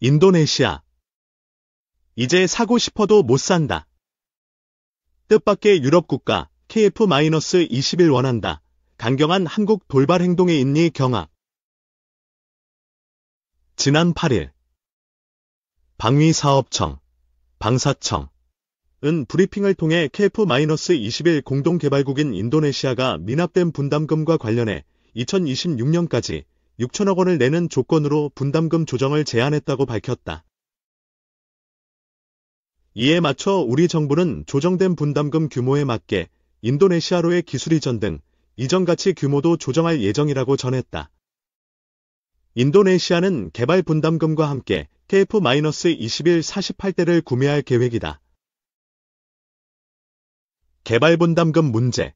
인도네시아. 이제 사고 싶어도 못 산다. 뜻밖의 유럽 국가 KF-21 원한다. 강경한 한국 돌발 행동에 있니 경악. 지난 8일 방위사업청, 방사청, 은 브리핑을 통해 KF-21 공동개발국인 인도네시아가 미납된 분담금과 관련해 2026년까지 6천억 원을 내는 조건으로 분담금 조정을 제안했다고 밝혔다. 이에 맞춰 우리 정부는 조정된 분담금 규모에 맞게 인도네시아로의 기술 이전 등 이전가치 규모도 조정할 예정이라고 전했다. 인도네시아는 개발 분담금과 함께 KF-21 48대를 구매할 계획이다. 개발 분담금 문제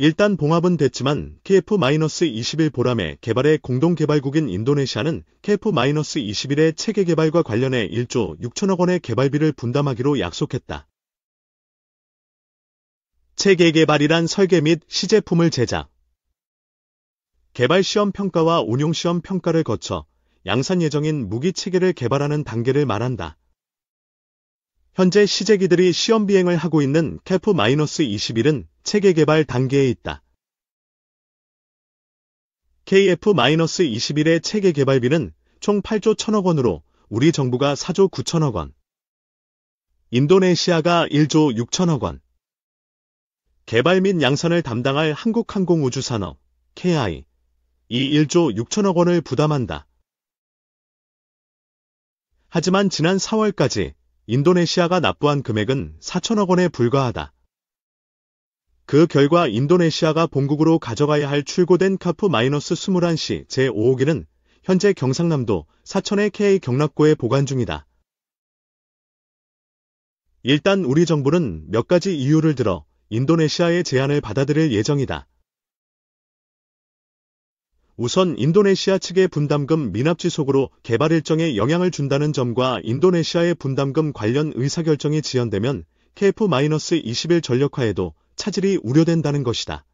일단 봉합은 됐지만 KF-21 보람의 개발의 공동개발국인 인도네시아는 KF-21의 체계 개발과 관련해 1조 6천억 원의 개발비를 분담하기로 약속했다. 체계 개발이란 설계 및 시제품을 제작, 개발 시험 평가와 운용 시험 평가를 거쳐 양산 예정인 무기 체계를 개발하는 단계를 말한다. 현재 시제기들이 시험 비행을 하고 있는 k f 2 1은 체계 개발 단계에 있다. KF-21의 체계 개발비는 총 8조 1 0 0 0억 원으로 우리 정부가 4조 9천억 원, 인도네시아가 1조 6천억 원, 개발 및 양산을 담당할 한국항공우주산업 KI 이 1조 6천억 원을 부담한다. 하지만 지난 4월까지 인도네시아가 납부한 금액은 4천억 원에 불과하다. 그 결과 인도네시아가 본국으로 가져가야 할 출고된 카프 마이너스 21시 제5호기는 현재 경상남도 사천의 K 경락고에 보관 중이다. 일단 우리 정부는 몇 가지 이유를 들어 인도네시아의 제안을 받아들일 예정이다. 우선 인도네시아 측의 분담금 미납지속으로 개발 일정에 영향을 준다는 점과 인도네시아의 분담금 관련 의사결정이 지연되면 KF-21 전력화에도 차질이 우려된다는 것이다.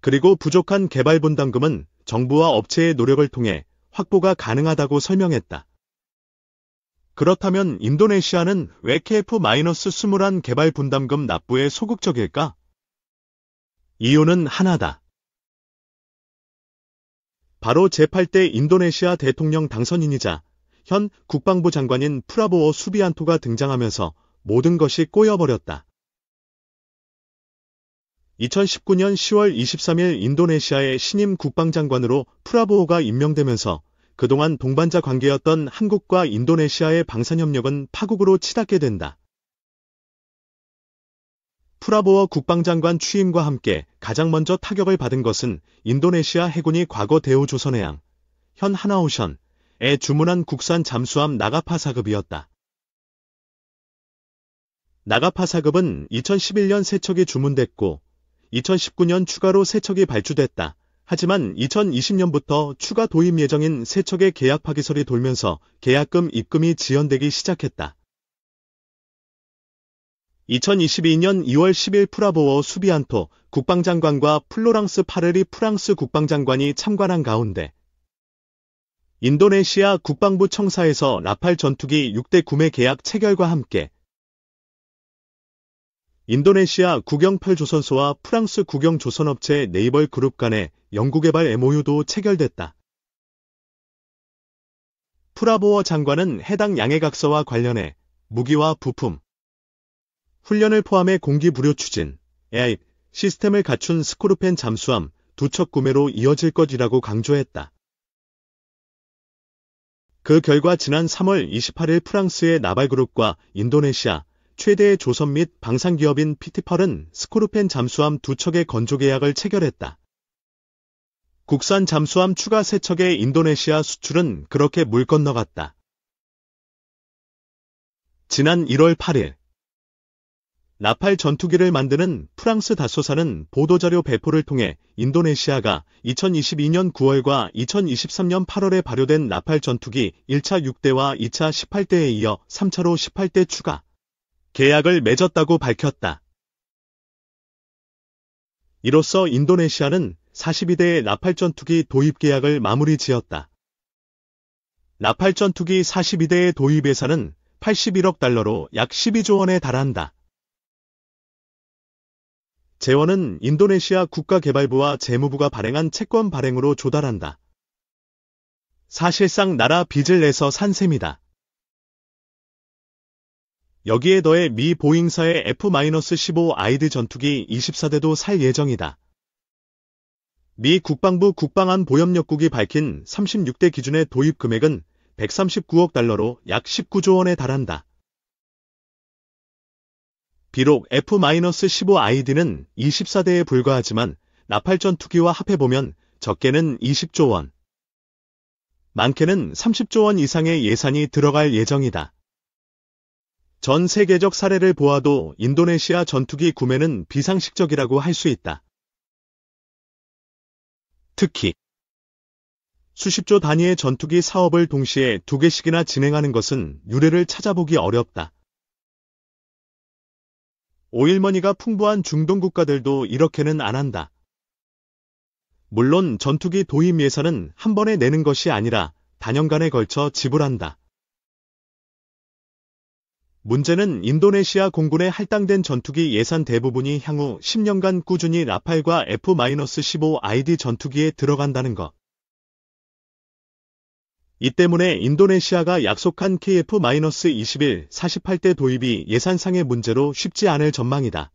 그리고 부족한 개발분담금은 정부와 업체의 노력을 통해 확보가 가능하다고 설명했다. 그렇다면 인도네시아는 왜 KF-21 개발분담금 납부에 소극적일까? 이유는 하나다. 바로 제8대 인도네시아 대통령 당선인이자 현 국방부 장관인 프라보오 수비안토가 등장하면서 모든 것이 꼬여버렸다. 2019년 10월 23일 인도네시아의 신임 국방장관으로 프라보호가 임명되면서 그동안 동반자 관계였던 한국과 인도네시아의 방산협력은 파국으로 치닫게 된다. 프라보어 국방장관 취임과 함께 가장 먼저 타격을 받은 것은 인도네시아 해군이 과거 대우조선해양, 현 하나오션에 주문한 국산 잠수함 나가파 사급이었다. 나가파 사급은 2011년 세척이 주문됐고 2019년 추가로 세척이 발주됐다. 하지만 2020년부터 추가 도입 예정인 세척의 계약 파기설이 돌면서 계약금 입금이 지연되기 시작했다. 2022년 2월 10일 프라보어 수비안토 국방장관과 플로랑스 파르리 프랑스 국방장관이 참관한 가운데 인도네시아 국방부 청사에서 라팔 전투기 6대 구매 계약 체결과 함께 인도네시아 국영팔조선소와 프랑스 국영조선업체 네이벌 그룹 간의 연구개발 MOU도 체결됐다. 프라보어 장관은 해당 양해각서와 관련해 무기와 부품, 훈련을 포함해 공기 불료 추진, AI 시스템을 갖춘 스코르펜 잠수함 두척 구매로 이어질 것이라고 강조했다. 그 결과 지난 3월 28일 프랑스의 나발그룹과 인도네시아, 최대의 조선 및 방산기업인 피티펄은 스코르펜 잠수함 두척의 건조 계약을 체결했다. 국산 잠수함 추가 세척의 인도네시아 수출은 그렇게 물 건너갔다. 지난 1월 8일 나팔 전투기를 만드는 프랑스 다소사는 보도자료 배포를 통해 인도네시아가 2022년 9월과 2023년 8월에 발효된 나팔 전투기 1차 6대와 2차 18대에 이어 3차로 18대 추가 계약을 맺었다고 밝혔다. 이로써 인도네시아는 42대 나팔 전투기 도입 계약을 마무리 지었다. 나팔 전투기 42대의 도입 예산은 81억 달러로 약 12조 원에 달한다. 재원은 인도네시아 국가개발부와 재무부가 발행한 채권 발행으로 조달한다. 사실상 나라 빚을 내서 산 셈이다. 여기에 더해 미 보잉사의 F-15 아이드 전투기 24대도 살 예정이다. 미 국방부 국방안 보협력국이 밝힌 36대 기준의 도입 금액은 139억 달러로 약 19조 원에 달한다. 비록 F-15 아이디는 24대에 불과하지만 나팔 전투기와 합해보면 적게는 20조 원, 많게는 30조 원 이상의 예산이 들어갈 예정이다. 전 세계적 사례를 보아도 인도네시아 전투기 구매는 비상식적이라고 할 수 있다. 특히 수십조 단위의 전투기 사업을 동시에 두 개씩이나 진행하는 것은 유례를 찾아보기 어렵다. 오일머니가 풍부한 중동 국가들도 이렇게는 안 한다. 물론 전투기 도입 예산은 한 번에 내는 것이 아니라 단연간에 걸쳐 지불한다. 문제는 인도네시아 공군에 할당된 전투기 예산 대부분이 향후 10년간 꾸준히 라팔과 F-15ID 전투기에 들어간다는 것. 이 때문에 인도네시아가 약속한 KF-21 48대 도입이 예산상의 문제로 쉽지 않을 전망이다.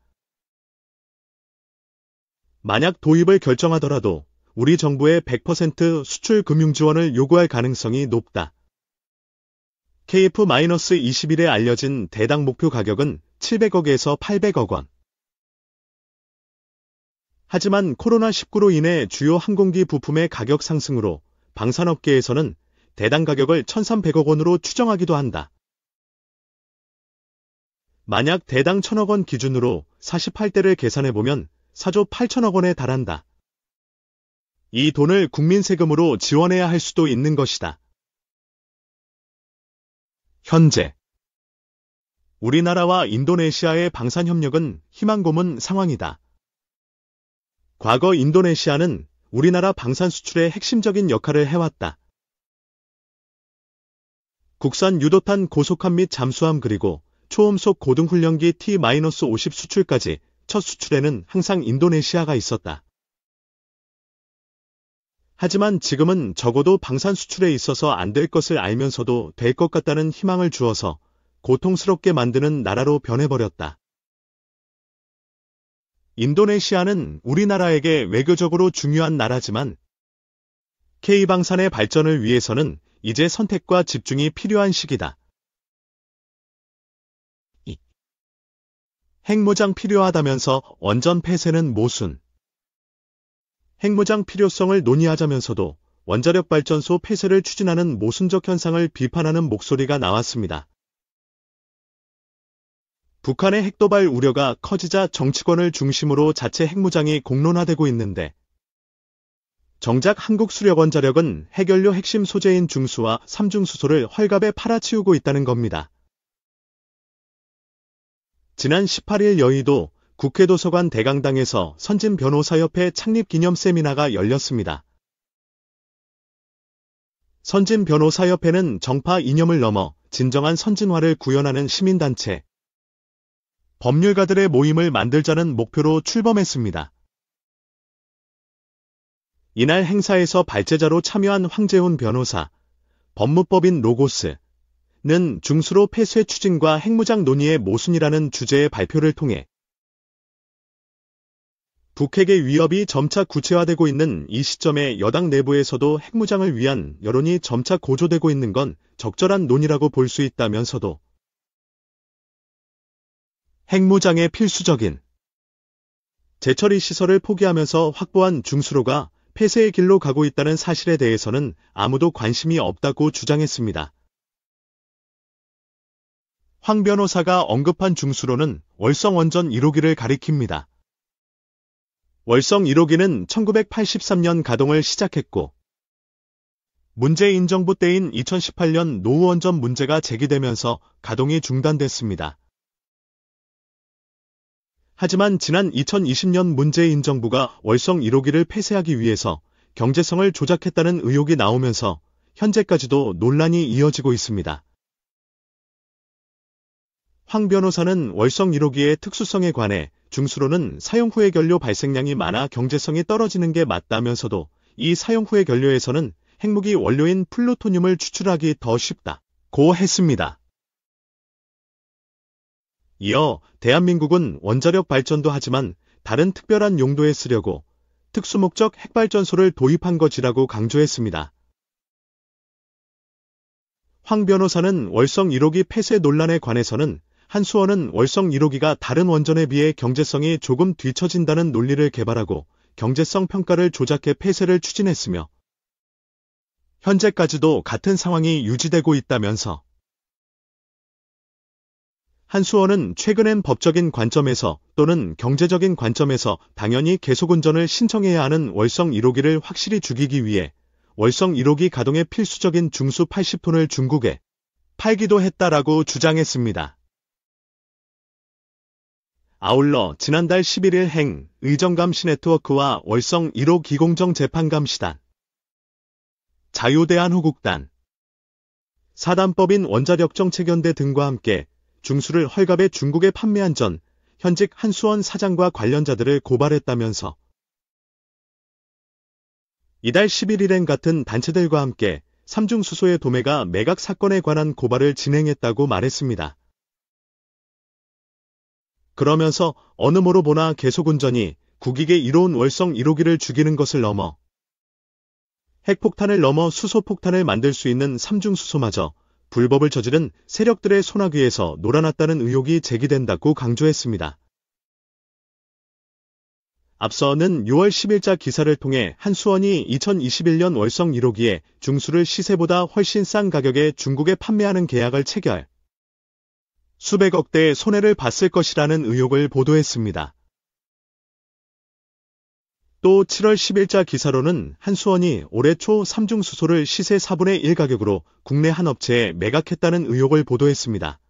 만약 도입을 결정하더라도 우리 정부의 100% 수출 금융 지원을 요구할 가능성이 높다. KF-21에 알려진 대당 목표 가격은 700억에서 800억 원. 하지만 코로나19로 인해 주요 항공기 부품의 가격 상승으로 방산업계에서는 대당 가격을 1,300억 원으로 추정하기도 한다. 만약 대당 1,000억 원 기준으로 48대를 계산해보면 4조 8천억 원에 달한다. 이 돈을 국민 세금으로 지원해야 할 수도 있는 것이다. 현재 우리나라와 인도네시아의 방산 협력은 희망고문 상황이다. 과거 인도네시아는 우리나라 방산 수출의 핵심적인 역할을 해왔다. 국산 유도탄 고속함 및 잠수함 그리고 초음속 고등훈련기 T-50 수출까지 첫 수출에는 항상 인도네시아가 있었다. 하지만 지금은 적어도 방산 수출에 있어서 안 될 것을 알면서도 될 것 같다는 희망을 주어서 고통스럽게 만드는 나라로 변해버렸다. 인도네시아는 우리나라에게 외교적으로 중요한 나라지만 K방산의 발전을 위해서는 이제 선택과 집중이 필요한 시기다. 핵무장 필요하다면서 원전 폐쇄는 모순. 핵무장 필요성을 논의하자면서도 원자력 발전소 폐쇄를 추진하는 모순적 현상을 비판하는 목소리가 나왔습니다. 북한의 핵도발 우려가 커지자 정치권을 중심으로 자체 핵무장이 공론화되고 있는데 정작 한국 수력 원자력은 핵연료 핵심 소재인 중수와 삼중수소를 활갑에 팔아치우고 있다는 겁니다. 지난 18일 여의도 국회도서관 대강당에서 선진 변호사협회 창립 기념 세미나가 열렸습니다. 선진 변호사협회는 정파 이념을 넘어 진정한 선진화를 구현하는 시민단체, 법률가들의 모임을 만들자는 목표로 출범했습니다. 이날 행사에서 발제자로 참여한 황재훈 변호사, 법무법인 로고스는 중수로 폐쇄 추진과 핵무장 논의의 모순이라는 주제의 발표를 통해 북핵의 위협이 점차 구체화되고 있는 이 시점에 여당 내부에서도 핵무장을 위한 여론이 점차 고조되고 있는 건 적절한 논의라고 볼 수 있다면서도 핵무장의 필수적인 제철이 시설을 포기하면서 확보한 중수로가 폐쇄의 길로 가고 있다는 사실에 대해서는 아무도 관심이 없다고 주장했습니다. 황 변호사가 언급한 중수로는 월성원전 1호기를 가리킵니다. 월성 1호기는 1983년 가동을 시작했고 문재인 정부 때인 2018년 노후 원전 문제가 제기되면서 가동이 중단됐습니다. 하지만 지난 2020년 문재인 정부가 월성 1호기를 폐쇄하기 위해서 경제성을 조작했다는 의혹이 나오면서 현재까지도 논란이 이어지고 있습니다. 황 변호사는 월성 1호기의 특수성에 관해 중수로는 사용 후의 결료 발생량이 많아 경제성이 떨어지는 게 맞다면서도 이 사용 후의 결료에서는 핵무기 원료인 플루토늄을 추출하기 더 쉽다. 고 했습니다. 이어 대한민국은 원자력 발전도 하지만 다른 특별한 용도에 쓰려고 특수목적 핵발전소를 도입한 것이라고 강조했습니다. 황 변호사는 월성 1호기 폐쇄 논란에 관해서는 한수원은 월성 1호기가 다른 원전에 비해 경제성이 조금 뒤처진다는 논리를 개발하고 경제성 평가를 조작해 폐쇄를 추진했으며 현재까지도 같은 상황이 유지되고 있다면서 한수원은 최근엔 법적인 관점에서 또는 경제적인 관점에서 당연히 계속 운전을 신청해야 하는 월성 1호기를 확실히 죽이기 위해 월성 1호기 가동에 필수적인 중수 80톤을 중국에 팔기도 했다라고 주장했습니다. 아울러 지난달 11일 행 의정감시 네트워크와 월성 1호 기공정 재판감시단 자유대한호국단 사단법인 원자력정책연대 등과 함께 중수를 헐값에 중국에 판매한 전 현직 한수원 사장과 관련자들을 고발했다면서 이달 11일엔 같은 단체들과 함께 삼중수소의 도매가 매각 사건에 관한 고발을 진행했다고 말했습니다. 그러면서 어느 모로 보나 계속 운전이 국익의 이로운 월성 1호기를 죽이는 것을 넘어 핵폭탄을 넘어 수소폭탄을 만들 수 있는 삼중수소마저 불법을 저지른 세력들의 손아귀에서 놀아났다는 의혹이 제기된다고 강조했습니다. 앞서는 6월 10일자 기사를 통해 한수원이 2021년 월성 1호기에 중수를 시세보다 훨씬 싼 가격에 중국에 판매하는 계약을 체결. 수백억 대의 손해를 봤을 것이라는 의혹을 보도했습니다. 또 7월 10일자 기사로는 한수원이 올해 초 3중 수소를 시세 4분의 1 가격으로 국내 한 업체에 매각했다는 의혹을 보도했습니다.